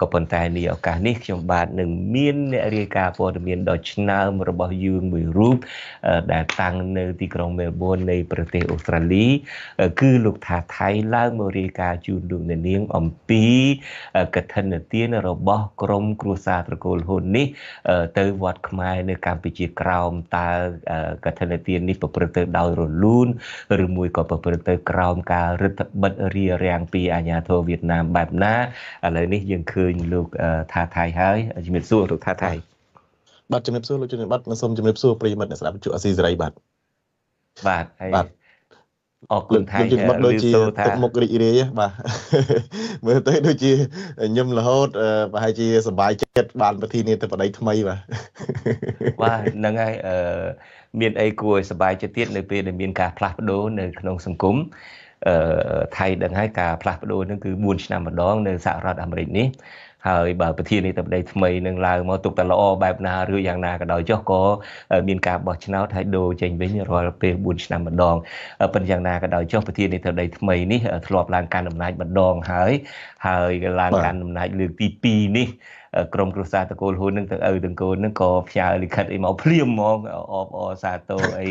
ក៏ប៉ុន្តែនេះឱកាសនេះខ្ញុំបាទនឹងមានអ្នករាយការណ៍ព័ត៌មានដ៏ឆ្នើមរបស់យើងមួយរូបដែលតាំងនៅ ទីក្រុងមែលប៊ននៃប្រទេសអូស្ត្រាលី គឺលោកថាថៃឡើងមករាយការណ៍ជូនលោកអ្នកនាងអំពីកឋិនទានរបស់ក្រមគ្រួសារត្រកូលហ៊ុននេះ ទៅវត្តខ្មែរនៅកម្ពុជាក្រោមតើកឋិនទាននេះប្រព្រឹត្តទៅដោយរលូនឬមួយក៏ប្រព្រឹត្តទៅក្រោមការរឹតបន្តឹងរារាំងពីអាជ្ញាធរវៀតណាមបែបណាឥឡូវនេះយើងឃើញលោកថាថៃហើយជំរាបសួរលោកថាថៃបាទជំរាបសួរលោកជំរាបបាទសូមជំរាបសួរប្រិយមិត្តអ្នកស្ដាប់វិទ្យុអស៊ីសេរីបាទបាទហើយបាទអរគុណថៃជំរាបដូចជាទឹកមុខរីករាយបាទមើលទៅដូចជាញឹមរហូត ប្រហែលជាសบายចិត្តបានប្រធានាធិបតីថ្មីបាទបាទហ្នឹងហើយអឺមានអីគួរឲ្យសบายចិត្តទៀតនៅពេលដែលមានការផ្លាស់ប្ដូរនៅក្នុងសង្គមថៃដឹងហើយការផ្លាស់ប្ដូរនឹងគឺ4ឆ្នាំម្ដង នៅសហរដ្ឋអាមេរិកនេះហើយបើប្រធាននាយកបដីថ្មីនឹងឡើងមកទុកតែល្អបែបណាឬយ៉ាងណាក៏ដោយចុះក៏មានការបោះឆ្នោតហើយដូរចេញវិញរាល់ពេល4ឆ្នាំម្ដងប៉ុន្តែយ៉ាងណាក៏ដោយចុះប្រធាននាយកបដីថ្មីនេះធ្លាប់ឡើងកាន់អំណាចម្ដងហើយហើយឡើងកាន់អំណាចលើកទី2នេះក្រុមគ្រួសារតកូលហ៊ុននឹងទាំងឪទាំងកូននឹងក៏ផ្ញើលិខិតអីមកភ្លាមហ្មងអបអសាទរអី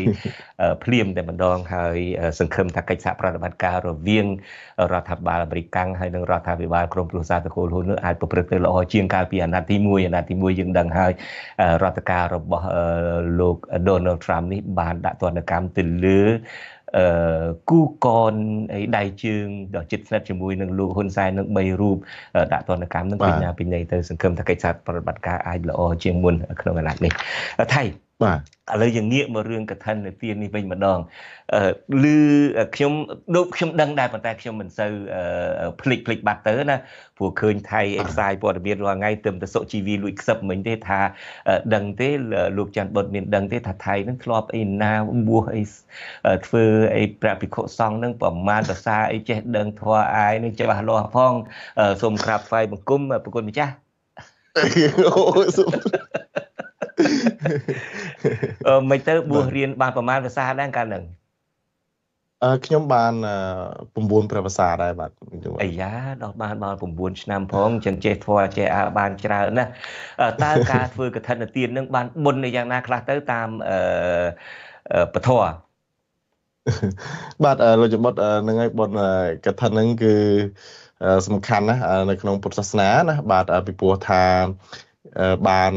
ភ្លាមតែម្ដងហើយសង្ឃឹមថាកិច្ចសហប្រតិបត្តិការរវាងរដ្ឋាភិបាលអាមេរិកហើយនិងរដ្ឋាភិបាលក្រុមគ្រួសារតកូលហ៊ុននឹងអាចប្រព្រឹត្តទៅល្អជាងកាលពីអាណត្តិទី1អាណត្តិទី1យើងដឹងហើយរដ្ឋការរបស់លោក Donald Trump នេះបានដាក់ទណ្ឌកម្មទៅលើអឺគូកនអីដៃជើងដ៏ជិតស្និទ្ធជាមួយនឹងលោកហ៊ុនសែននឹង3រូបដាក់ទណ្ឌកម្មនឹងពេញណាពេញណីទៅសង្គមថាកិច្ចសហប្រតិបត្តិការអាចល្អជាងមុនក្នុងអាណត្តិនេះថៃបាទឥឡូវយើងងាកមករឿងកថានិទាននេះវិញម្ដងឮខ្ញុំដូចខ្ញុំដឹងដែរប៉ុន្តែខ្ញុំមិនសូវភ្លេចភ្លេចបាត់ទៅណាព្រោះឃើញថៃអេផ្សាយព័ត៌មានរាល់ថ្ងៃទើបតែសុជីវីលួចខ្សឹបមិញទេថាដឹងទេលោកច័ន្ទបុតមានដឹងទេថាថៃនឹងធ្លាប់អីណាបួសអីធ្វើអីប្រតិភិក្ខុសង្ឃនឹងប្រមាណភាសាអីចេះដឹងធម៌អាយនឹងច្បាស់លាស់ផង សូមក្រាបថ្វាយបង្គំប្រគុណម្ចាស់អូអឺមិនទៅបួសរៀនបានប្រមាណភាសាដែរកាលហ្នឹងអឺខ្ញុំបាន9ប្រវសាដែរបាទអាយ៉ាដល់បានបាន9ឆ្នាំផងចឹងចេះធွာចេះអាបានច្រើនណាស់តើការធ្វើកឋិនទាននឹងបានបុណ្យយ៉ាងណាខ្លះទៅតាមអឺពធបាទលោកចំបុតនឹងឲ្យបុណ្យកឋិននឹងគឺសំខាន់ណាស់នៅក្នុងពុទ្ធសាសនាណាបាទពីព្រោះថាបាន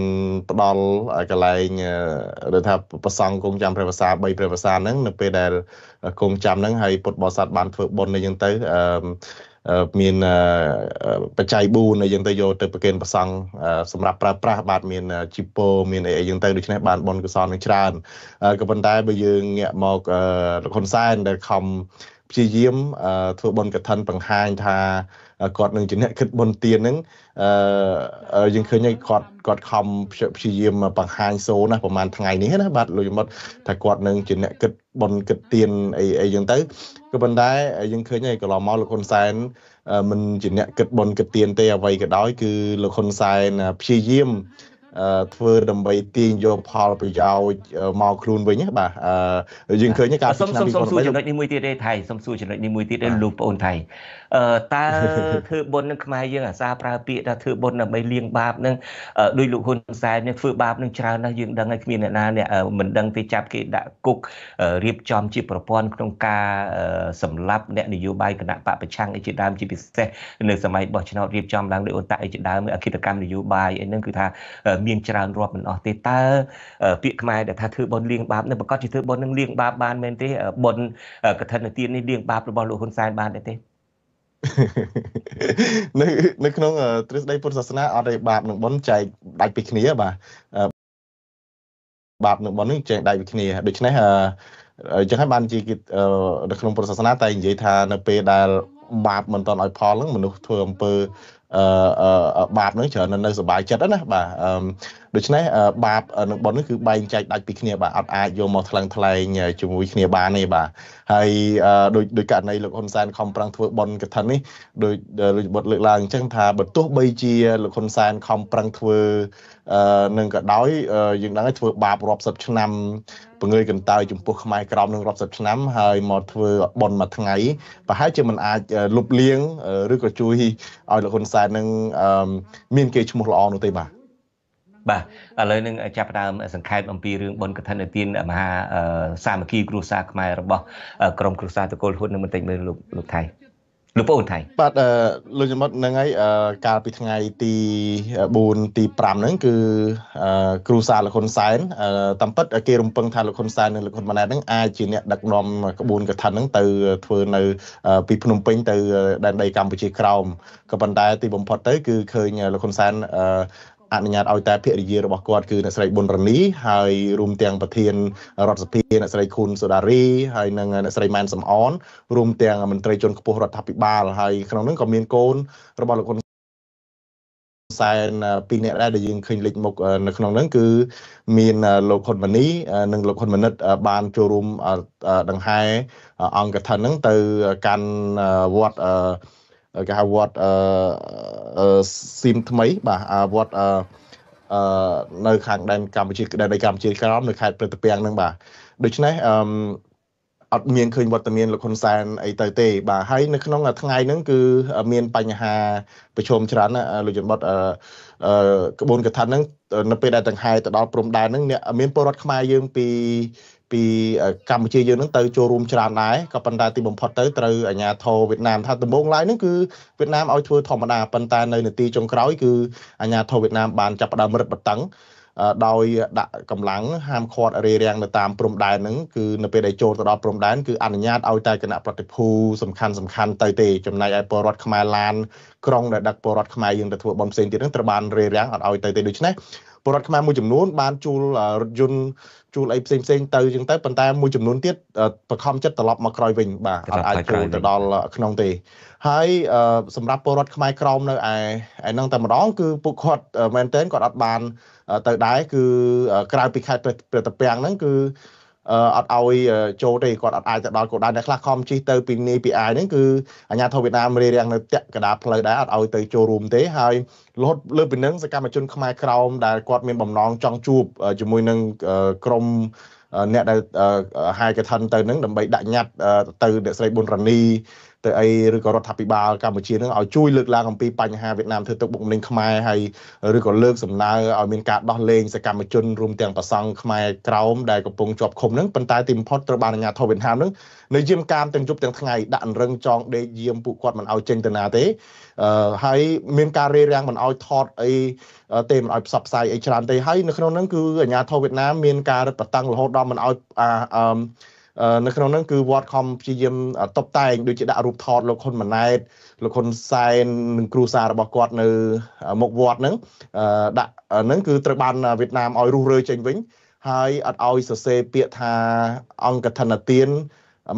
ផ្ដល់កន្លែងដូចថាប្រសង់គង់ចាំព្រះវសា3ព្រះវសាហ្នឹងនៅពេលដែលគង់ចាំហ្នឹងហើយពុទ្ធបរិស័ទបានធ្វើបុណ្យអីចឹងទៅមានបច្ច័យ4អីចឹងទៅយកទៅប្រគេនប្រសង់សម្រាប់ប្រើប្រាស់បាទមានជីពោមានអីអីចឹងទៅដូច្នេះបានបនកុសលនឹងច្រើនក៏ប៉ុន្តែបើយើងងាកមកលោកហ៊ុនសែនដែលខំព្យាយាមធ្វើបុណ្យកឋិនបង្ហាញថាគាត់នឹងជាអ្នកគិតបុណ្យទានហ្នឹងអឺយើងឃើញគាត់គាត់ខំព្យាយាម បង្ហាញសូណាប្រហែលថ្ងៃនេះណាបាទលោកយមត់ថាគាត់នឹងជាអ្នកគិតបុណ្យគិតទានអីអីចឹងទៅក៏ប៉ុន្តែយើងឃើញហើយកន្លងមកលោកហ៊ុនសែនមិនជាអ្នកគិតបុណ្យគិតទានទេអ្វីក៏ដោយគឺលោកហ៊ុនសែនព្យាយាមអឺធ្វើ ដើម្បីទាញយកផលប្រយោជន៍មកខ្លួនវិញបាទយើងឃើញការពីឆ្នាំ2018ចំណុចនេះមួយទៀតទេថៃសុំសួរចំណុចនេះមួយទៀតទេលោកប្អូនថៃតើធ្វើបុណ្យនឹងខ្មែរយើងអាសាប្រើពាក្យថាធ្វើបុណ្យដើម្បីលាងបាបនឹងដោយលោកហ៊ុនសែននេះធ្វើបាបនឹងច្រើនណាស់យើងដឹងហើយគ្មានអ្នកណាអ្នកមិនដឹងទេចាប់គេដាក់គុករៀបចំជាប្រព័ន្ធក្នុងការសម្លាប់អ្នកនយោបាយគណៈបកប្រឆាំងឯជាដើមជាពិសេសនៅសម័យបោះឆ្នោតរៀបចំឡើងដោយអូនតាឯជាដើមអគិតកម្មនយោបាយឯនឹងគឺថាមានច្រើនរាប់មិនអស់ទេតើពាក្យខ្មែរដែលថាធ្វើបុណ្យលាងបាបនឹងប្រកាសជាធ្វើបុណ្យនឹងលាងបាបបានមែនទេបុណ្យកឋិនទាននេះលាង បាបរបស់លោកហ៊ុនសែនបានដែរទេនៅនៅក្នុងទ្រឹស្ដីពុទ្ធសាសនាអត់ទេបាបនិងបុណ្យចែកដាច់ពីគ្នា បាទបាបនិងបុណ្យនឹងចែកដាច់ពីគ្នាដូច្នេះអញ្ចឹងហើយបានជាគេនៅក្នុងពុទ្ធសាសនាតែនិយាយថានៅពេលដែល បាបមិនតន់ឲ្យផលហ្នឹងមនុស្សធ្វើអំពើអឺបាបនឹងច្រើននៅសុបាយចិត្តណាបាទដូច្នេះបាបនឹងប៉ុននេះគឺបែងចែកដាច់ពីគ្នាបាទអត់អាចយកមកថ្លឹងថ្លែងជាមួយគ្នាបានទេបាទហើយដោយដោយករណីលោកហ៊ុនសែនខំប្រឹងធ្វើប៉ុនកថានេះដោយលោកបុតលើកឡើងអញ្ចឹងថាបើទោះបីជាលោកហ៊ុនសែនខំប្រឹងធ្វើនឹងក៏ដោយយើងដឹងហើយធ្វើបាបរាប់សិបឆ្នាំពង្រាយកន្តើយចំពោះខ្មែរក្រមនឹងរាប់សិបឆ្នាំហើយមកធ្វើប៉ុនមួយថ្ងៃប្រហែលជាមិនអាចលុបលាងឬក៏ជួយឲ្យលោកហ៊ុនសែននឹងមានគេឈ្មោះល្អនោះទេបាទបាទឥឡូវនឹងចាប់ផ្ដើមសង្ខេបអំពីរឿងបុណ្យកឋិនទានមហាសាមគ្គី គ្រួសារខ្មែររបស់ក្រមគ្រួសារតកូលហ៊ុននឹងបន្តិចមើលលោកលោកថៃលោកពូថៃ បាទលោកចមត់ហ្នឹងហើយកាលពីថ្ងៃទី4ទី5ហ្នឹងគឺគ្រូសាលោកហ៊ុនសែនតាមពិតគេរំពឹងថាលោកហ៊ុនសែននិងលោកហ៊ុនម៉ាណែតហ្នឹងអាចជាអ្នកដឹកនាំក្បួនកថាហ្នឹងទៅធ្វើនៅ ពីភ្នំពេញ ទៅដែនដីកម្ពុជាក្រោមក៏ប៉ុន្តែទីបំផុតទៅគឺឃើញលោកហ៊ុនសែនអនុញ្ញាតឲ្យតែភារយារបស់គាត់គឺអ្នកស្រីប៊ុនរនីហើយរួមទាំងប្រធានរដ្ឋសភាអ្នកស្រីខុនសូដារីហើយនិងអ្នកស្រីម៉ែនសំអនរួមទាំងមន្ត្រីជាន់ខ្ពស់រដ្ឋាភិបាល ហើយក្នុងនោះក៏មានកូនរបស់លោកហ៊ុនសែនពីរនាក់ដែរដែលយើងឃើញលេចមុខនៅក្នុងហ្នឹងគឺមានលោកហ៊ុនម៉ាណីនិងលោកហ៊ុនម៉ាណិត បានចូលរួមដង្ហែអង្គកថាហ្នឹង ទៅកាន់វត្តអឺគេហៅវត្តអឺស៊ីមថ្មីបាទវត្តអឺអឺនៅខាងដែនកម្ពុជាដែនកម្ពុជាក្រោមនៅខេត្តព្រឹទ្ធពាំងហ្នឹងបាទដូច្នេះអឺអត់មានឃើញវត្តមានលោកហ៊ុនសែនអីទៅទេបាទហើយនៅក្នុង ថ្ងៃហ្នឹងគឺមានបញ្ហាប្រឈមច្រើនលោកជំបុតអឺក្បួនកថាហ្នឹងនៅពេលដែលដង្ហែទៅដល់ព្រំដែនហ្នឹងអ្នកមានពលរដ្ឋខ្មែរយើងពីពីកម្ពុជាយើងនឹងទៅ ចូលរួមច្រើនដែរក៏ប៉ុន្តែទីបំផុតទៅត្រូវអាជ្ញាធរវៀតណាមថាដំបូងឡើយនឹងគឺវៀតណាមឲ្យធ្វើធម្មតាប៉ុន្តែនៅនាទីចុងក្រោយគឺអាជ្ញាធរវៀតណាមបានចាប់ផ្ដើមរឹតបន្តឹងដោយដាក់កម្លាំងហាមឃាត់រារាំងនៅតាមព្រំដែនហ្នឹងគឺនៅពេលដែលចូលទៅដល់ព្រំដែនគឺអនុញ្ញាតឲ្យតែគណៈប្រតិភូសំខាន់សំខាន់ទៅទេចំណែកឯពលរដ្ឋខ្មែរឡានក្រុងដែលដឹកពលរដ្ឋខ្មែរយើងទៅធ្វើបំផ្សេងទៀតហ្នឹងត្រូវបានរារាំងអត់ឲ្យទៅទេដូច្នេះពលរដ្ឋខ្មែរមួយចំនួនបានជួលរថយន្តជួលអីផ្សេងផ្សេងទៅចឹងទៅប៉ុន្តែមួយចំនួនទៀតបខំចិត្តត្រឡប់មកក្រោយវិញបាទអត់អាចចូលទៅដល់ក្នុងទេហើយសម្រាប់ពលរដ្ឋខ្មែរក្រមនៅឯឯនឹងតែម្ដងគឺពួកគាត់មែនទែនគាត់អត់បានទៅដែរគឺក្រៅពីខេត្តព្រះតាពាំងហ្នឹងគឺអត់ឲ្យចូលទេគាត់អត់អាចទៅដល់គោលដៅអ្នកខ្លះខំជិះទៅពីនេះពីអាយហ្នឹងគឺអាញាធរវៀតណាមរៀបរៀងនៅតាក់កដាផ្លូវដែរអត់ឲ្យទៅចូលរួមទេហើយលុតលើពីនឹងសកម្មជនខ្មែរក្រោមដែលគាត់មានបំណងចង់ជួបជាមួយនឹងក្រមអ្នកដែលហាយកថាទៅនឹងដើម្បីដាក់ញត្តិទៅអ្នកស្រីប៊ុនរ៉ានីទៅអីឬក៏រដ្ឋាភិបាលកម្ពុជានឹងឲ្យជួយលើកឡើងអំពីបញ្ហាវៀតណាមធ្វើទុកបុកម្នេញខ្មែរហើយឬក៏លើកសំណើឲ្យមានការដោះលែងសកម្មជនរួមទាំងប្រសង់ខ្មែរក្រោមដែលកំពុងជាប់ឃុំនឹងប៉ុន្តែទីបំផុតត្រូវបានអាជ្ញាធរវៀតណាមនឹងនៅយាមកាមទាំងយប់ទាំងថ្ងៃដាក់អង្រឹងចងដេកយាមពួកគាត់មិនឲ្យចេញទៅណាទេអឺហើយមានការរេរាំងមិនឲ្យថតអីទេមិនឲ្យផ្សព្វផ្សាយអីច្រើនទេហើយនៅក្នុងហ្នឹងគឺអាជ្ញាធរវៀតណាមមានការរឹតបន្តឹងរហូតដល់មិនឲ្យអឺនៅក្នុងហ្នឹងគឺវត្តខំព្យាយាមតបតែងដូចជាដាក់រូបថតលោកហ៊ុនម៉ាណែតលោកហ៊ុនសែននិងគ្រូសាររបស់គាត់នៅមុខវត្តហ្នឹងដាក់ហ្នឹងគឺត្រូវបានវៀតណាមឲ្យរុះរើចេញវិញហើយអត់ឲ្យសរសេរពាក្យថាអង្គធនទាន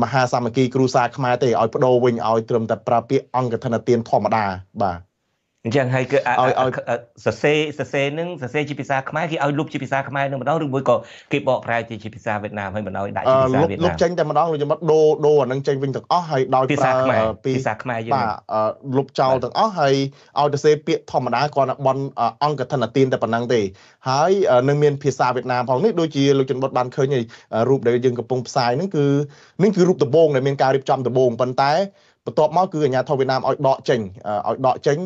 មហាសាមគ្គីគ្រូសាខ្មែរទេឲ្យបដូរវិញឲ្យត្រឹមតែប្រើពាក្យអង្គធនទាន ធម្មតាបាទអញ្ចឹងហើយគឺឲ្យឲ្យសរសេរសរសេរនឹងសរសេរជាភាសាខ្មែរគេឲ្យលុបជាភាសាខ្មែរនឹងម្ដងឬមួយក៏គេបកប្រែជាភាសាវៀតណាមហើយមិនឲ្យដាក់ជាភាសាវៀតណាមលុបចេញតែម្ដងលោកយមត់ដូដូអានឹងចេញវិញទាំងអស់ហើយដោយប្រើភាសាខ្មែរយើងបាទលុបចោលទាំងអស់ហើយឲ្យសរសេរពាក្យធម្មតាគ្រាន់តែបនអង្គធនទានតែប៉ុណ្ណឹងទេ ហើយនឹងមានភាសាវៀតណាមផងនេះដូចជាលោកចន្ទបុតបានឃើញរូបដែលយើងកំពុងផ្សាយហ្នឹងគឺនឹងគឺរូបដំបងដែលមានការរៀបចំដំបងប៉ុន្តែបន្ទាប់មកគឺអាញាធរវៀតណាមឲ្យដកចេញឲ្យដកចេញ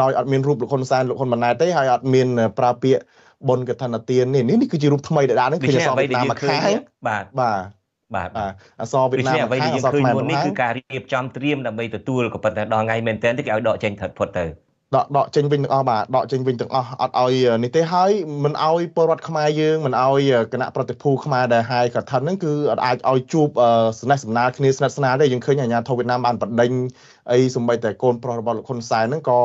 ដោយអត់មានរូបលោកហ៊ុនសែនលោកហ៊ុនម៉ាណែតទេហើយអត់មានប្រើពាក្យបុនកថានាទាននេះនេះគឺជារូបថ្មីដែលដាក់នេះគឺអសរវៀតណាមមកខែបាទបាទបាទអសរវៀតណាមមកខែអសរខ្មែរមុននេះគឺការរៀបចំត្រៀមដើម្បីទទួលក៏ប៉ុន្តែដល់ថ្ងៃមែនទែនទេគេឲ្យដកចេញថឹកផុតទៅដកដកចេញវិញទាំងអស់បាទដកចេញវិញទាំងអស់អត់ឲ្យនេះទេហើយមិនឲ្យពលរដ្ឋខ្មែរយើងមិនឲ្យគណៈប្រតិភូខ្មែរដែលហាយកថាហ្នឹងគឺអត់អាចឲ្យជួបស្នេហ៍សម្ណាលគ្នាស្និទ្ធស្នាលទេយើងឃើញអាញាធិបតេយ្យវៀតណាមបានបដិញអីសម្បីតែកូនប្រុសរបស់លោកហ៊ុនសែនហ្នឹងក៏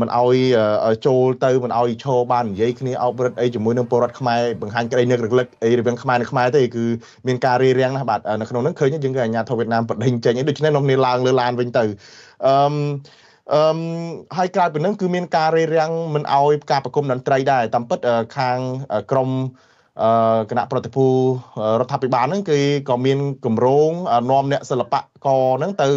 មិនអោយចូលទៅមិនអោយឈរបាននិយាយគ្នាអប់រឹតអីជាមួយនឹងពលរដ្ឋខ្មែរបង្ហាញក្តីនឹករលឹកអីរឿងខ្មែរនៅខ្មែរទេគឺមានការរារាំងណាស់បាទនៅក្នុងហ្នឹងឃើញយើងគឺអាញាធរវៀតណាមបដិញចេញអីដូច្នេះនាំគ្នាឡើងលើឡានវិញទៅអឺមអឺមហើយក្រៅពីនឹងគឺមានការរេរាំងមិនអោយការប្រគំតន្ត្រីដែរតាមពិតខាងក្រមគណៈប្រតិភូរដ្ឋាភិបាលហ្នឹងគឺក៏មានគម្រោងនាំអ្នកសិល្បៈករហ្នឹងទៅ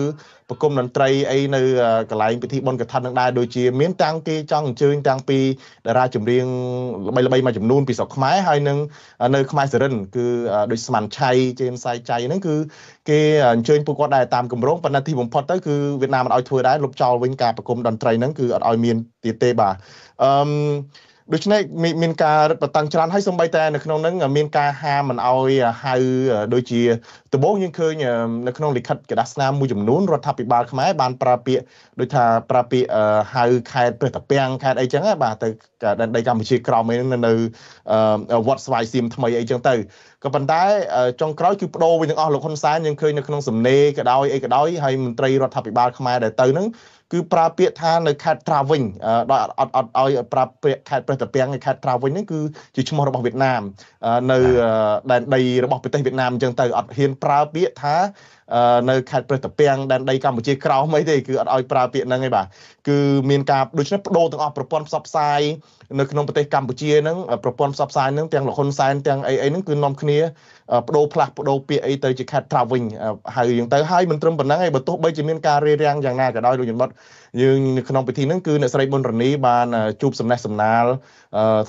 ប្រគំតន្ត្រីអីនៅកន្លែងពិធីបុណ្យកឋិនហ្នឹងដែរដូចជា មានទាំងគេចង់អញ្ជើញទាំងពីតារាចម្រៀងល្បីៗមួយចំនួនពីស្រុកខ្មែរហើយនឹងនៅខ្មែរសេរិន គឺដូចស្មានឆៃជេមសៃចៃហ្នឹងគឺគេអញ្ជើញពួកគាត់ដែរតាមគម្រោងប៉ុន្តែទីបំផុតទៅគឺវៀតណាមអត់ឲ្យធ្វើដែរលុបចោលវិញការប្រគំតន្ត្រីហ្នឹងគឺអត់ឲ្យមានទៀតទេបាទអឺមដូច្នេះមានការរឹតបន្តឹងច្រើនហើយសូម្បីតែនៅក្នុងហ្នឹងមានការហាមមិនអោយហៅដូចជាដំបូងយើងឃើញនៅក្នុងលិខិតកដាស្នាមមួយចំនួនរដ្ឋាភិបាលខ្មែរបានប្រើពាក្យដូចថាប្រើពាក្យហៅខេត្តព្រះតាពាំងខេត្តអីចឹងបាទទៅដែនដីកម្ពុជាក្រោមឯហ្នឹងនៅវត្តស្វាយសៀមថ្មីអីចឹងទៅក៏ប៉ុន្តែចុងក្រោយគឺបដូរវិញទាំងអស់លោកហ៊ុនសែនយើងឃើញនៅក្នុងសំណេរក៏ដោយអីក៏ដោយហើយមន្ត្រីរដ្ឋាភិបាលខ្មែរដែលទៅហ្នឹងគឺប្រើពាក្យថានៅខេត្តត្រាវិញដោយអត់អត់ឲ្យប្រើពាក្យខេត្តព្រះតាពាំងខេត្តត្រាវិញហ្នឹងគឺជាឈ្មោះរបស់វៀតណាម នៅដែនដីរបស់ប្រទេសវៀតណាមអញ្ចឹងទៅអត់ហ៊ានប្រើពាក្យថានៅខេត្តព្រះតាពាំងដែនដីកម្ពុជាក្រោមអីទេគឺអត់ឲ្យប្រើពាក្យហ្នឹងឯងបាទគឺមានការដូច្នេះបដូរទាំងអស់ប្រព័ន្ធផ្សព្វផ្សាយនៅក្នុងប្រទេសកម្ពុជាហ្នឹងប្រព័ន្ធផ្សព្វផ្សាយហ្នឹងទាំងលហ៊ុនសែនទាំងអីអីហ្នឹងគឺនាំគ្នាបដូរផ្លាស់បដូរពាក្យអីទៅជាខេត្តត្រាវិញហើយយ៉ាងទៅហើយមិនត្រឹមប៉ុណ្ណឹងឯងបើទោះបីជាមានការរារាំងយ៉ាងណាក៏ដោយលោកជំនុតយើងក្នុងពិធីហ្នឹងគឺអ្នកស្រីប៊ុនរនី បានជួបសំណេះសំណាល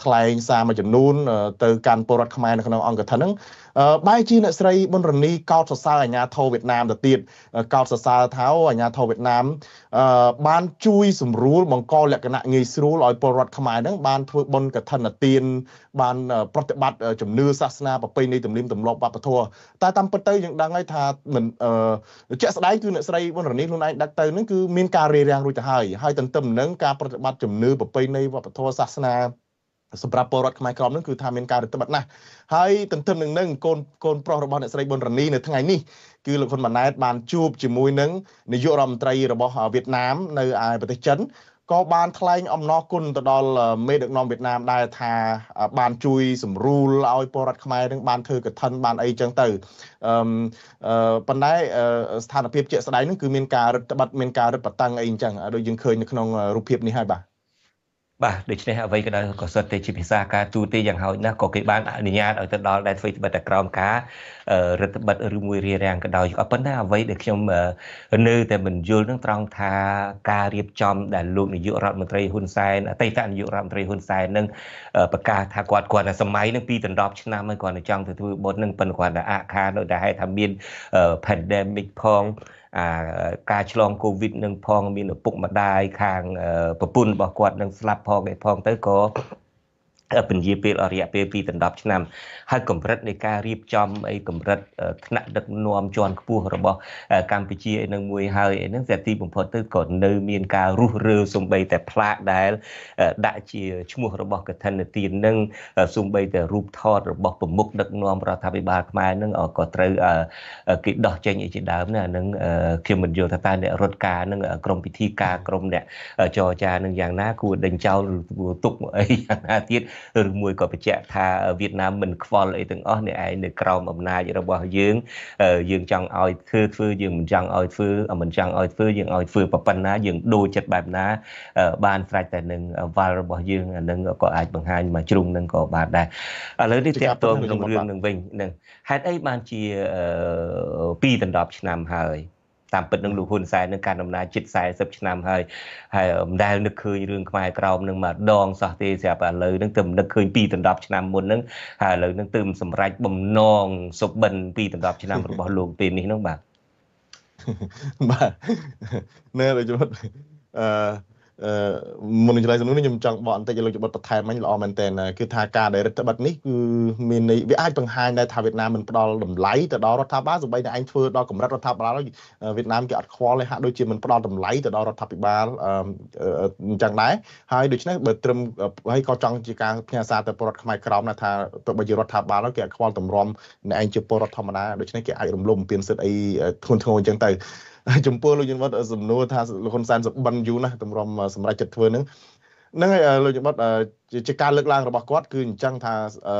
ថ្លែងសារមួយចំនួនទៅ កាន់ពលរដ្ឋខ្មែរនៅក្នុងអង្គកថាហ្នឹងបែរជាអ្នកស្រីប៊ុនរនីកោតសរសើរអាញាធរវៀតណាមទៅទៀតកោតសរសើរថាអាញាធរវៀតណាមបានជួយសម្រួលបង្កលក្ខណៈងាយស្រួលឲ្យពលរដ្ឋខ្មែរហ្នឹងបានធ្វើបុណ្យកឋិនទាន បានប្រតិបត្តិជំនឿសាសនាប្រពៃណីទំនៀមទម្លាប់វប្បធម៌តែតាមពិតទៅយើងដឹងហើយថាមិនជាក់ស្ដែងគឺអ្នកស្រីប៊ុនរនីខ្លួនឯងដឹកទៅហ្នឹងគឺមានការរារាំងរួចទៅហើយហើយទន្ទឹមនឹងការប្រតិបត្តិជំនឿប្រពៃណីវប្បធម៌សាសនាសម្រាប់ពលរដ្ឋខ្មែរក្រមនឹងគឺថាមានការរឹតបន្តឹងណាស់ហើយទន្ទឹមនឹងនឹងកូនកូនប្រុសរបស់អ្នកស្រីប៊ុនរនីនៅថ្ងៃនេះគឺលោកហ៊ុនម៉ាណែតបានជួបជាមួយនឹងនាយករដ្ឋមន្ត្រីរបស់វៀតណាមនៅឯប្រទេសចិនក៏បានថ្លែងអំណរគុណទៅដល់មេដឹកនាំវៀតណាមដែរថា បានជួយសម្រួលឲ្យពលរដ្ឋខ្មែរនឹង បានធ្វើកឋិនបានអីចឹងទៅអឺប៉ុន្តែស្ថានភាពជាក់ស្ដែងនឹងគឺមានការរឹតបន្តឹងមានការរឹតបន្តឹងអីចឹងដូចយើងឃើញនៅក្នុងរូបភាពនេះហើយបាទបាទដូច្នេះអ្វីក៏ដោយក៏សុទ្ធតែជាភាសាការទូទេយ៉ាងហោចណាស់ក៏គេបានអនុញ្ញាតឲ្យទៅដល់ដែនស្វីត្បិតតែក្រោមការរដ្ឋបិតឬមួយរារាំងក៏ដោយប៉ុន្តែអ្វីដែលខ្ញុំនៅតែមិនយល់នឹងត្រង់ថាការរៀបចំដែលលោកនាយករដ្ឋមន្ត្រីហ៊ុនសែនអតីតនាយករដ្ឋមន្ត្រីហ៊ុនសែននឹងប្រកាសថាគាត់គាត់តែសម័យនឹងពីដណ្ដប់ឆ្នាំហើយគាត់តែចង់ទៅធ្វើបុតនឹងប៉ុន្តែគាត់តែអាក់ខាននៅតែហេតុថាមាន pandemic ផងការឆ្លងកូវីដនឹងផងមានឪពុកម្ដាយខាងប្រពន្ធរបស់គាត់នឹងស្លាប់ផងអីផងទៅក៏ពន្យាពេលអរិយៈពេល2ដល់10ឆ្នាំហើយកម្រិតនៃការរៀបចំអីកម្រិតថ្នាក់ដឹកនាំជាន់ខ្ពស់របស់កម្ពុជាឯនឹងមួយហើយឯនឹងតែទីបំផុតទៅក៏នៅ មានការរុះរើសំបីតែផ្លាកដែល ដាក់ជាឈ្មោះរបស់កថានទាននឹងសំបីតែរូបថតរបស់ប្រមុខដឹកនាំរដ្ឋាភិបាលខ្មែរនឹងក៏ត្រូវគេដោះចេញជាដើម ណានឹងខ្ញុំមិនយល់ថាតើអ្នករដ្ឋការនឹងក្រមពិធីការក្រមអ្នកចរចានឹងយ៉ាងណាគួរដេញចោលទុកអីយ៉ាងណាទៀតឬមួយក៏បញ្ជាក់ថាវៀតណាមមិនខ្វល់អីទាំងអស់អ្នកឯងនៅក្រោមអំណាចរបស់យើង យើងចង់ឲ្យ ធ្វើធ្វើយើងមិនចង់ឲ្យធ្វើមិនចង់ឲ្យធ្វើយើងឲ្យធ្វើប៉ុណ្ណាយើងដូរចិត្តបែបណា បានស្រេចតែនឹងវល់របស់យើងអានឹងក៏អាចបង្ហាញមកជ្រុងនឹងក៏បានដែរឥឡូវនេះតកតងក្នុងរឿងនឹងវិញនឹងហេតុអីបានជា2ដណ្ដប់ឆ្នាំហើយតាមពិតនឹងលោកហ៊ុនសែននឹងការដំណើរជិត40ឆ្នាំហើយហើយមិនដែលនឹកឃើញរឿងខ្មែរក្រោមនឹងមកដងសោះទេស្រាប់តែឥឡូវនឹងទៅនឹកឃើញពីដណ្ដប់ឆ្នាំមុននឹងហើយឥឡូវនឹងទើបសម្រេចបំណងសុបិនពីដណ្ដប់ឆ្នាំរបស់លោកពេលនេះនោះបាទបាទនៅរយុទ្ធអឺមុននឹងឆ្លើយសំណួរនេះខ្ញុំចង់បកបន្តិចលើច្បុតបន្ថែមមិញល្អមែនតើគឺថាការដែលរដ្ឋបတ်នេះគឺមានន័យវាអាចបង្ហាញដែរថាវៀតណាមមិនផ្ដល់តម្លៃទៅដល់រដ្ឋាភិបាលសូម្បីតែឯងធ្វើដល់កម្រិតរដ្ឋាភិបាលវៀតណាមគេអត់ខ្វល់ទេហាក់ដូចជាមិនផ្ដល់តម្លៃទៅដល់រដ្ឋាភិបាលអញ្ចឹងដែរហើយដូច្នេះបើត្រឹមហើយក៏ចង់ជាការផ្ញើសារទៅពលរដ្ឋខ្មែរក្រមថាទោះបីជារដ្ឋាភិបាលគេអត់ខ្វល់តម្រាំអ្នកឯងជាពលរដ្ឋធម្មតាដូច្នេះគេអាចរំលោភបំពានសិទ្ធិអីធ្ងន់ធ្ងរអញ្ចឹងទៅចំពោះលោកយន្តវត្តសំណួរថាលោកហ៊ុនសែនសបិនយូរណាស់តម្រុំសម្រាប់ចិត្តធ្វើហ្នឹងហ្នឹងហើយលោកយន្តវត្តជាការលើកឡើងរបស់គាត់ គឺអញ្ចឹងថា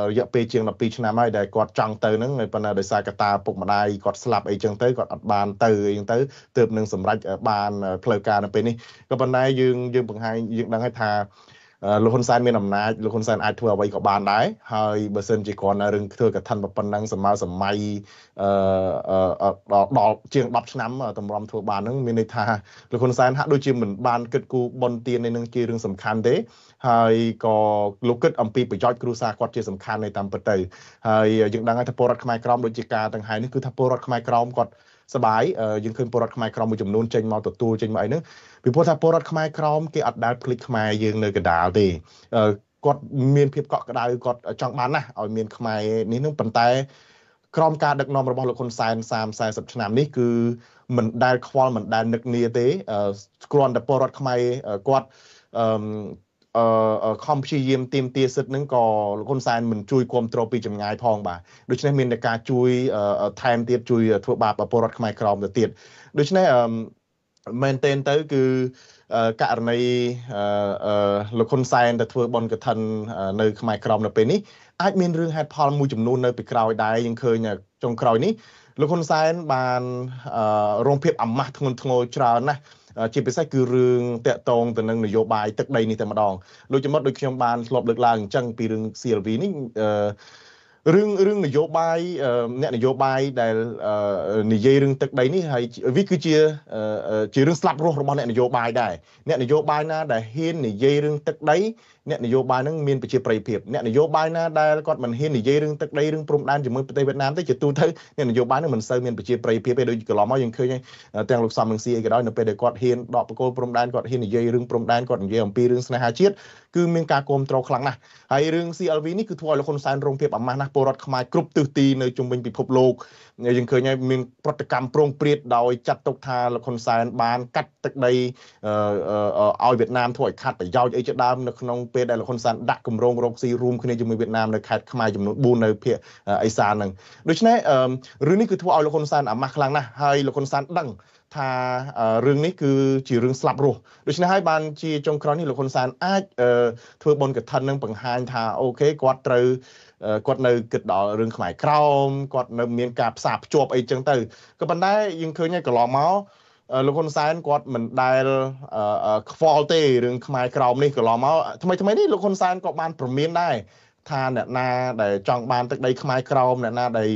រយៈពេលជាង12ឆ្នាំហើយដែលគាត់ចង់ទៅហ្នឹងប៉ុន្តែដោយសារកត្តាពុកម្ដាយគាត់ស្លាប់អីចឹងទៅគាត់អត់បានទៅអីចឹងទៅទើបនឹងសម្រេចបានផ្លូវការនៅពេលនេះក៏ប៉ុន្តែយើងយើងបង្ហាញយើងដឹងហើយថាលោកហ៊ុនសែនមានអំណាចលោកហ៊ុនសែនអាចធ្វើអ្វីក៏បានដែរហើយបើសិនជាគ្រាន់តែរឿងធ្វើកថាប៉ុណ្ណឹងសម័យសម័យអឺដល់ជាង10ឆ្នាំតម្រាំធ្វើបានហ្នឹងមានន័យថាលោកហ៊ុនសែនហាក់ដូចជាមិនបានគិតគូរបនទាននៃនឹងជារឿងសំខាន់ទេហើយក៏លោកគិតអំពីប្រយោជន៍គ្រួសារគាត់ជាសំខាន់នៅតាមពិតទៅហើយយើងដឹងថាពលរដ្ឋខ្មែរក្រមដូចជាការទាំងហើយនេះគឺថាពលរដ្ឋខ្មែរក្រមគាត់សបាយយើងឃើញពលរដ្ឋខ្មែរក្រមមួយចំនួនចេញមកទទួលចេញមកអីហ្នឹងពីព្រោះថាពលរដ្ឋខ្មែរក្រមគេអត់ដាល់ភ្លេចខ្មែរយើងនៅកណ្ដាលទេគាត់មានភាពកក់ក្ដៅគាត់ចង់បានណាស់ឲ្យមានខ្មែរនេះនឹងប៉ុន្តែក្រមការដឹកនាំរបស់លោកហ៊ុនសែន30 40ឆ្នាំនេះគឺមិនដែលខ្វល់មិនដែលនឹកនាទេគ្រាន់តែពលរដ្ឋខ្មែរគាត់អឺអឺខំព្យាយាមទៀមទាសិទ្ធហ្នឹងក៏លោកហ៊ុនសែនមិនជួយគ្រប់គ្រងពីចម្ងាយផងបាទដូច្នេះមានតែការជួយថែមទៀតជួយ ធ្វើបាបពលរដ្ឋខ្មែរក្រមទៅទៀតដូច្នេះមែនទែនទៅគឺករណីលោកហ៊ុនសែនដែលធ្វើបនកឋិននៅខ្មែរក្រមនៅពេលនេះអាចមានរឿងហេតុផលមួយចំនួននៅពីក្រោយដែរយើងឃើញចុងក្រោយនេះលោកហ៊ុនសែន បានរងភាពអាម៉ាស់ធ្ងន់ធ្ងរច្រើនណាស់ជាពិសេសគឺរឿងតកតងទៅនឹងនយោបាយទឹកដីនេះតែម្ដងលោកចំណុចដូចខ្ញុំបានធ្លាប់លើកឡើងអញ្ចឹងពីរឿង CLV នេះអឺរឿងរឿងនយោបាយអ្នកនយោបាយដែលនិយាយរឿងទឹកដីនេះហើយវាគឺជាជារឿងស្លាប់រស់របស់អ្នកនយោបាយដែរអ្នកនយោបាយណាដែលហ៊ាននិយាយរឿងទឹកដី អ្នកនយោបាយនឹងមានប្រជាប្រិយភាពអ្នកនយោបាយណាដែលគាត់មិនហ៊ាននិយាយរឿងទឹកដីរឿងព្រំដែនជាមួយប្រទេសវៀតណាមទេជាទូទៅអ្នកនយោបាយនឹងមិនសូវមានប្រជាប្រិយភាពទេដូចកន្លងមកយើងឃើញទាំងលោកសំនឹងស៊ីអីក៏ដោយនៅពេលដែលគាត់ហ៊ានដកបកគោលព្រំដែនគាត់ហ៊ាននិយាយរឿងព្រំដែនគាត់និយាយអំពីរឿងស្នេហាជាតិគឺមានការគ្រប់គ្រងខ្លាំងណាស់ហើយរឿង CLV នេះគឺធ្វើឲ្យលោកហ៊ុនសែនរងភាពអាម៉ាស់ណាស់ពលរដ្ឋខ្មែរគ្រប់ទិសទីនៅជុំវិញពិភពលោកយើងឃើញហើយមានប្រតិកម្មប្រងព្រាតដោយចាត់ទុកថាលោកហ៊ុនសែនបាន កាត់ទឹកដីឲ្យវៀតណាមធ្វើឲ្យខាត់ប្រយោជន៍អីជាដើមនៅក្នុងពេលដែលលោកហ៊ុនសែនដាក់គម្រោងរកស៊ីរួមគ្នាជាមួយវៀតណាមនៅខេត្តខ្មែរចំនួន4នៅភូមិអេសានហ្នឹងដូច្នេះរឿងនេះគឺធ្វើឲ្យលោកហ៊ុនសែនអាម៉ាស់ខ្លាំងណាស់ហើយលោកហ៊ុនសែនដឹងថារឿងនេះគឺជារឿងស្លាប់រស់ដូច្នេះហើយបានជាចុងក្រោយនេះលោកហ៊ុនសែនអាចធ្វើបុណ្យកឋិននឹងបង្ហាញថាអូខេគាត់ត្រូវគាត់នៅគិតដល់រឿងខ្មែរក្រមគាត់នៅមាន ការផ្សារភ្ជាប់អីចឹងទៅក៏ប៉ុន្តែយើងឃើញហើយកន្លងមកលោកហ៊ុនសែនគាត់មិនដែលខ្វល់ទេរឿងខ្មែរក្រមនេះកន្លងមកថ្មីថ្មីនេះលោកហ៊ុនសែនក៏បានព្រមានដែរថាអ្នកណាដែលចង់បានទឹកដីខ្មែរក្រមអ្នកណាដែល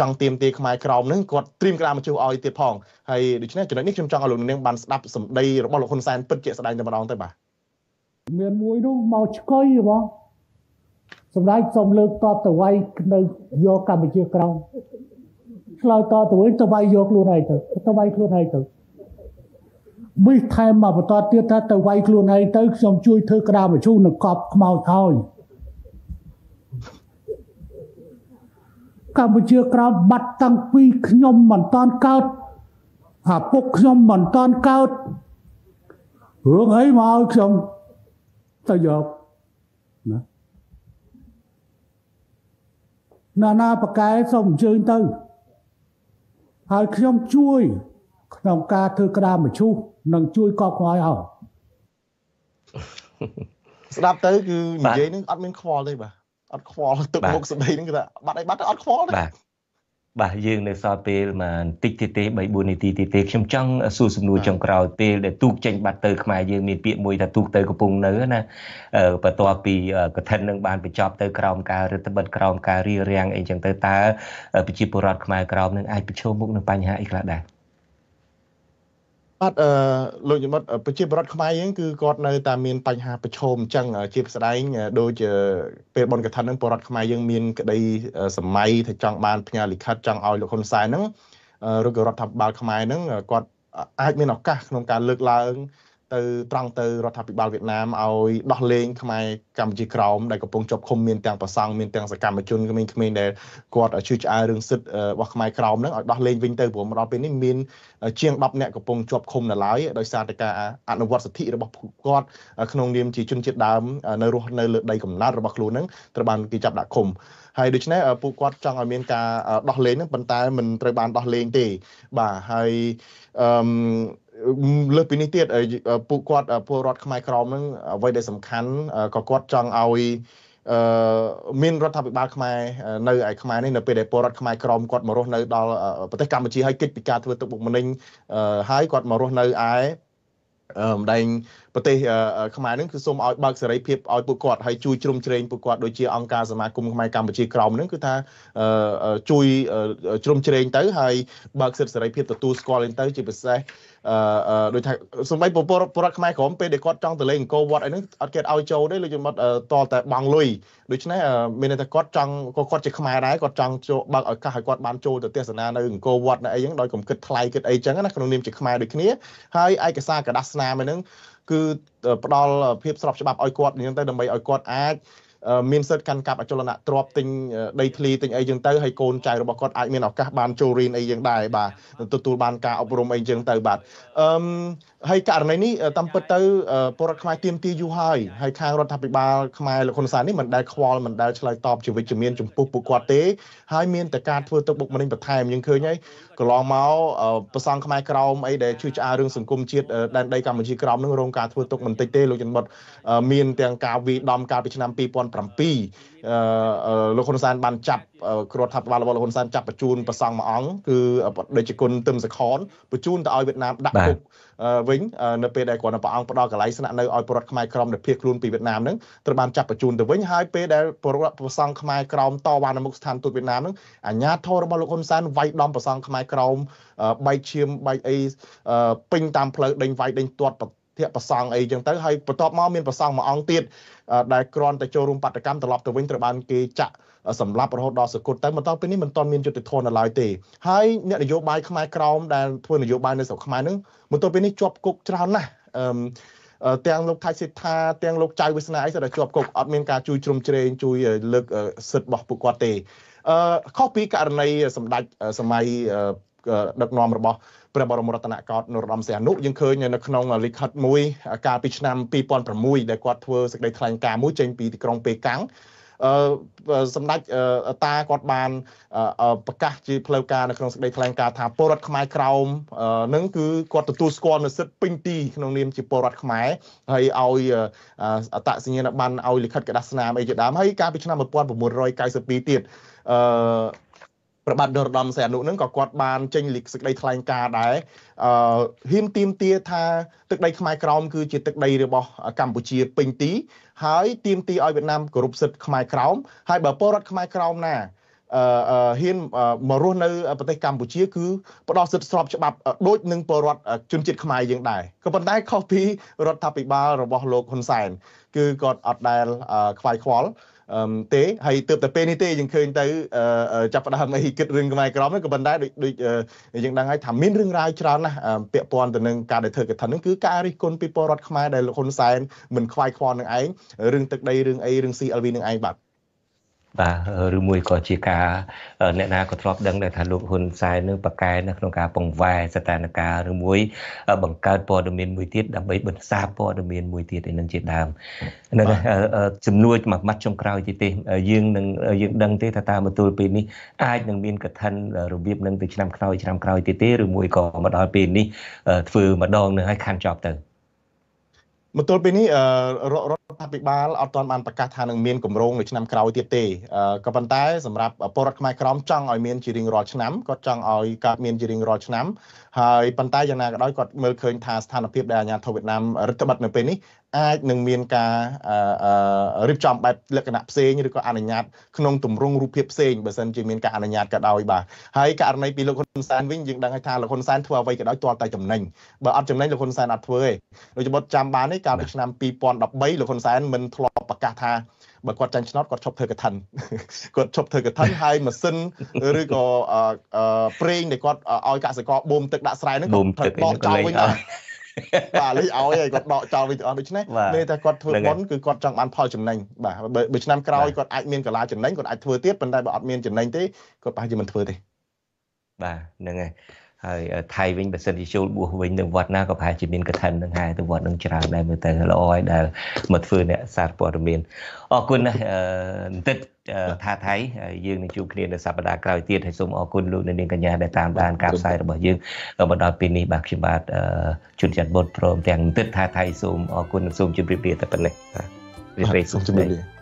ចង់ទៀមទាខ្មែរក្រមនឹងគាត់ត្រៀមក្តារមជុះឲ្យទៀតផងហើយដូច្នេះចំណុចនេះខ្ញុំចង់ឲ្យលោកនាងបានស្ដាប់សម្ដីរបស់លោកហ៊ុនសែនពិតជាក់ស្ដែងតែម្ដងទៅបាទមានមួយនោះមកឆ្កុយបងសម្ដេចសូមលើកតបទៅវាយនៅយកកម្ពុជាក្រមឆ្លើយតបទៅវិញទៅវាយយកខ្លួនឯងទៅទៅវាយខ្លួនឯងទៅមិនថែមមកបន្តទៀតថាទៅវាយខ្លួនឯងទៅខ្ញុំជួយធ្វើក្តារមជុះនឹងកប់ខ្មោចឲ្យកម្ពុជាក្រោមបាត់តាំងពីខ្ញុំមិនតាន់កើតអាពុកខ្ញុំមិនតាន់កើតរឿងអីមកឲ្យខ្ញុំទៅយកណាណានាប៉កែសូមអញ្ជើញទៅហើយខ្ញុំជួយ ក្នុងការធ្វើក្តាមមឈូសនិងជួយកប់ខ្វល់ឲ្យស្ដាប់ទៅគឺនិយាយនឹងអត់មានខ្វល់ទេបាទអត់ខ្វល់ទឹកមុខសម្ដីហ្នឹងគឺថាបាត់អីបាត់ទៅអត់ខ្វល់ទេបាទបាទយើងនៅសល់ពេលបន្តិចទៀតទេ3 4នាទីទៀតទេខ្ញុំចង់សួរសំណួរចុងក្រោយពេលដែលទូកចេញបាត់ទៅខ្មែរយើងមានពាក្យមួយថាទូកទៅកំពុងនៅណាបន្ទាប់ពីកឋិននឹងបានបញ្ចប់ទៅក្រោមការរដ្ឋបិទក្រោមការរៀបរៀងអីចឹងទៅតើប្រជាពលរដ្ឋខ្មែរក្រោមនឹងអាចប្រឈមមុខនឹងបញ្ហាអីខ្លះដែរបាទអឺលោកយមត់ប្រជាប្រដ្ឋខ្មែរយើងគឺគាត់នៅតែមានបញ្ហាប្រឈមអញ្ចឹងជាផ្ដែងដូច ពេលបនកថានឹងប្រដ្ឋខ្មែរយើងមានក្តី សម័យថាចង់បានផ្ញើលិខិតចង់ឲ្យលោកហ៊ុនសែនហ្នឹងឬក៏រដ្ឋាភិបាលខ្មែរហ្នឹងគាត់អាចមានឱកាសក្នុងការលើកឡើងទៅត្រង់ទៅរដ្ឋាភិបាលវៀតណាមឲ្យដោះលែងខ្មែរកម្ពុជាក្រោមដែលកំពុងជាប់ឃុំមានទាំងប្រសង់មានទាំងសកម្មជនក្មេងៗដែលគាត់ជឿឆ្អើរឿងសិទ្ធិរបស់ខ្មែរក្រោមហ្នឹងឲ្យដោះលែងវិញទៅព្រោះមកដល់ពេលនេះមានជាង10នាក់កំពុងជាប់ឃុំនៅឡើយដោយសារតែការអនុវត្តសិទ្ធិរបស់ពួកគាត់ក្នុងនាមជាជនជាតិដើមនៅរស់នៅលើដីកំណើតរបស់ខ្លួនហ្នឹងត្រូវបានគេចាប់ដាក់ឃុំហើយដូច្នេះពួកគាត់ចង់ឲ្យមានការដោះលែងហ្នឹងប៉ុន្តែមិនត្រូវបានដោះលែងទេបាទហើយអឺលើសពីនេះទៀតពួកគាត់ពលរដ្ឋខ្មែរក្រមនឹងអ្វីដែលសំខាន់ក៏គាត់ចង់ឲ្យអឺមានរដ្ឋាភិបាលខ្មែរនៅឯខ្មែរនេះនៅពេលដែលពលរដ្ឋខ្មែរក្រមគាត់មករស់នៅដល់ប្រទេសកម្ពុជាហើយគិតពីការធ្វើទុកបុកម្នេញហើយគាត់មករស់នៅឯម្ដែងប្រទេសខ្មែរនឹងគឺសូមឲ្យបើកសេរីភាពឲ្យពួកគាត់ហើយជួយជ្រោមជ្រែងពួកគាត់ដូចជាអង្គការសមាគមខ្មែរកម្ពុជាក្រមនឹងគឺថាជួយជ្រោមជ្រែងទៅហើយបើកសិទ្ធិសេរីភាពទទួលស្គាល់ទៅ ជាពិសេសដូចថាសំបីពលរដ្ឋខ្មែរក្រមពេលដែលគាត់ចង់ទៅលេងអង្គរវត្តអីហ្នឹងអត់គេឲ្យចូលទេលោកជំនិតតតែបង់លុយដូច្នេះមានន័យថាគាត់ចង់គាត់ជាខ្មែរដែរគាត់ចង់ចូលបើកឱកាសឲ្យគាត់បានចូលទៅទេសនានៅអង្គរវត្តនៅអីហ្នឹងដោយកំគិតថ្លៃគិតអីចឹងណាក្នុងនាមជាខ្មែរដូចគ្នាហើយឯកសារកដាស្នាមហ្នឹងគឺផ្ដល់ភាពស្របច្បាប់ឲ្យគាត់អញ្ចឹងទៅដើម្បីឲ្យគាត់អាចមានសិទ្ធិកាន់កាប់អចលនៈទ្រព្យទិញដីធ្លីទិញអីចឹងទៅហើយកូនចៅរបស់គាត់អាចមានឱកាសបានចូលរៀនអីចឹងដែរបាទទទួលបានការអប់រំអីចឹងទៅបាទអឺមហើយករណីនេះតាមពិតទៅពលរដ្ឋខ្មែរទៀមទាយូរហើយ ហើយខាងរដ្ឋាភិបាលខ្មែរលោកហ៊ុនសែននេះមិនដែលខ្វល់មិនដែលឆ្លើយតបជាវិជ្ជមានចំពោះពួកគាត់ទេហើយមានតែការធ្វើទឹកបុកម្នេញបន្ថែមយើងឃើញហើយកន្លងមកប្រសង់ខ្មែរក្រោមអីដែលជួយឆ្អើររឿងសង្គមជាតិដែនដីកម្ពុជាក្រោមនឹងរងការធ្វើទុកមិនតិចទេលោកចន្ទបុតមានទាំងការវាយដំកាលពីឆ្នាំ2005 2007លោកហ៊ុនសែនបានចាប់គ្រដ្ឋថាបាលរបស់លោកហ៊ុនសែនចាប់បញ្ជូនប្រសង់មួយអង្គគឺដេចគុណទឹមសខនបញ្ជូនទៅឲ្យវៀតណាមដាក់គុកវិញនៅពេលដែលគាត់ប្រអង្គផ្ដល់កន្លែងស្នាក់នៅឲ្យពលរដ្ឋខ្មែរក្រមនៅភៀសខ្លួនពីវៀតណាមហ្នឹងត្រូវបានចាប់បញ្ជូនទៅវិញហើយពេលដែលពលរដ្ឋប្រសង់ខ្មែរក្រមតវ៉ានៅមុខស្ថានទូតវៀតណាមហ្នឹងអាជ្ញាធររបស់លោកហ៊ុនសែនវាយដំប្រសង់ខ្មែរក្រមបែកឈាមបែកអីពេញតាមផ្លូវដេញវាយដេញទាត់ធិប្រសងអីចឹងទៅហើយបន្ទាប់មកមានប្រសងមួយអង្គទៀតដែលគ្រាន់តែចូលរួមបដកម្មត្រឡប់ទៅវិញត្រូវបានគេចាក់សម្លាប់រហូតដល់សគុតទៅបន្តពេលនេះមិនទាន់មានយុទ្ធធននៅឡើយទេហើយអ្នកនយោបាយខ្មែរក្រមដែលធ្វើនយោបាយនៅស្រុកខ្មែរហ្នឹងមិនទាន់ពេលនេះជាប់គុកច្រើនណាស់អឺទាំងលោកថៃសិដ្ឋាទាំងលោកចៅវាសនាអីស្ទើរតែជាប់គុកអត់មានការជួយជ្រោមជ្រែងជួយលើកសិទ្ធិរបស់ពួកគាត់ទេអឺខុសពីករណីសម្ដេចសម័យដឹកនាំរបស់ព្រះបរមរតនកោដ្ឋនរោត្តមសីហនុយើងឃើញនៅក្នុងលិខិតមួយ កាលពីឆ្នាំ2006ដែលគាត់ធ្វើសេចក្តីថ្លែងការណ៍មួយចេញពីទីក្រុងប៉េកាំងអឺសម្ដេចតាគាត់បានប្រកាសជាផ្លូវការនៅក្នុងសេចក្តីថ្លែងការណ៍ថាពលរដ្ឋខ្មែរក្រោមនឹងគឺគាត់ទទួលស្គាល់នូវសិទ្ធិពេញទីក្នុងនាមជាពលរដ្ឋខ្មែរហើយឲ្យអតសញ្ញាណប័ណ្ណឲ្យលិខិតក្តារស្នាមអីជាដើមហើយកាលពីឆ្នាំ1992ទៀតអឺប្របាទនរោត្តមសីហនុនឹងក៏គាត់បានចេញលិខិតសេចក្តីថ្លែងការណ៍ដែរអឺហ៊ានទៀមទាថាទឹកដីខ្មែរក្រោមគឺជាទឹកដីរបស់ កម្ពុជាពេញទី ហើយទៀមទាឲ្យវៀតណាមគោរពសិទ្ធិខ្មែរក្រោមហើយបើពលរដ្ឋខ្មែរក្រោមណាអឺហ៊ានមករស់នៅ ប្រទេសកម្ពុជា គឺផ្ដោតសិទ្ធិស្របច្បាប់ដូចនឹងពលរដ្ឋជនជាតិខ្មែរយើងដែរក៏ប៉ុន្តែខុសពីរដ្ឋាភិបាលរបស់លោកហ៊ុនសែនគឺគាត់អត់ដែលខ្វាយខ្វល់ទេហើយទើបតែពេលនេះទេយើងឃើញទៅចាប់ផ្ដើមអីគិតរឿងខ្មែរក្រមហ្នឹងក៏ប៉ុន្តែដូចដូចយើងដឹងហើយថាមានរឿងរ៉ាវច្រើនណាស់ពាក់ព័ន្ធទៅនឹងការដែលធ្វើកថាហ្នឹងគឺការរិះគន់ពីពលរដ្ឋខ្មែរដែលលោកហ៊ុនសែនមិនខ្វាយខ្វល់នឹងឯងរឿងទឹកដីរឿងអីរឿង CLV នឹងឯងបាទបាទឬមួយក៏ជាការអ្នកណាក៏ធ្លាប់ដឹងដែរថាលោកហ៊ុនសែននឹងប្រកែនៅក្នុងការបង្វែរស្ថានភាពឬមួយបង្កើតព័ត៌មានមួយទៀតដើម្បីបន្សាបព័ត៌មាន មួយទៀតឯនឹងជាដើមនៅចំនួនមួយម៉ាត់ចុងក្រោយទៀតទេ យើងនឹងយើងដឹងទេថាតើមកទល់ពេលនេះអាចនឹងមានកថារបៀបនឹងទៅឆ្នាំក្រោយឆ្នាំក្រោយទៀតទេឬមួយក៏មកដល់ពេលនេះធ្វើម្ដងនឹងឲ្យខាន់ចប់ទៅមកទល់ពេលនេះរដ្ឋាភិបាលអត់ទាន់បានប្រកាសថានឹងមានគម្រោងនៅឆ្នាំក្រោយទៀតទេក៏ប៉ុន្តែសម្រាប់ពលរដ្ឋខ្មែរក្រមចង់ឲ្យមានជារៀងរាល់ឆ្នាំគាត់ចង់ឲ្យកើតមានជារៀងរាល់ឆ្នាំហើយប៉ុន្តែយ៉ាងណាក៏ដោយគាត់មើលឃើញថាស្ថានភាពដែលអាញាធិបតេយ្យវៀតណាមរដ្ឋបတ်នៅពេលនេះអាចនឹងមានការរៀបចំបែបលក្ខណៈផ្សេងឬក៏អនុញ្ញាតក្នុងទម្រង់រូបភាពផ្សេងបើសិនជាមានការអនុញ្ញាតក៏ដោយបាទហើយករណីពីលោកហ៊ុនសែនវិញយើងដឹងថាលោកហ៊ុនសែនធ្វើអ្វីក៏ដោយទាល់តែចំណេញបើអត់ចំណេញលោកហ៊ុនសែនអត់ធ្វើទេដូចបត់ចាំបាននេះកាលពីឆ្នាំ2013លោកហ៊ុនសែនមិនធ្លាប់ប្រកាសថាបើគាត់ចាញ់ឆ្នោតគាត់ឈប់ធ្វើកថាគាត់ឈប់ធ្វើកថាហើយម៉ាស៊ីនឬក៏ប្រេងដែលគាត់ឲ្យកសិករបូមទឹកដាក់ស្រែហ្នឹងគាត់ត្រូវបកចោលវិញដែរបាទលេចឲ្យហើយគាត់ដកចោលវីដេអូដូច្នេះនេះតែគាត់ធ្វើមុនគឺគាត់ចង់បានផលចំណេញបាទបើឆ្នាំក្រោយគាត់អាចមានកលាចំណេញគាត់អាចធ្វើទៀតប៉ុន្តែបើអត់មានចំណេញទេគាត់ប្រហែលជាមិនធ្វើទេបាទហ្នឹងហើយហើយថៃវិញបើសិនជាចូលបួសវិញនៅវត្តណាក៏ប្រហែលជាមានកថានឹងហើយទៅវត្តនឹងច្រើនដែរមើលទៅល្អហើយដែលមកធ្វើអ្នកសារព័ត៌មានអរគុណណាស់បន្តិចថាថៃយើងនឹងជួបគ្នានៅសប្តាហ៍ក្រោយទៀតហើយសូមអរគុណលោកអ្នកនាងកញ្ញាដែលតាមដានការផ្សាយរបស់យើងក៏មកដល់ពេលនេះបាទខ្ញុំបាទជួនច័ន្ទបុត្រព្រមទាំងបន្តិចថាថៃសូមអរគុណនិងសូមជម្រាបលាតែប៉ុណ្ណេះបាទជម្រាបលា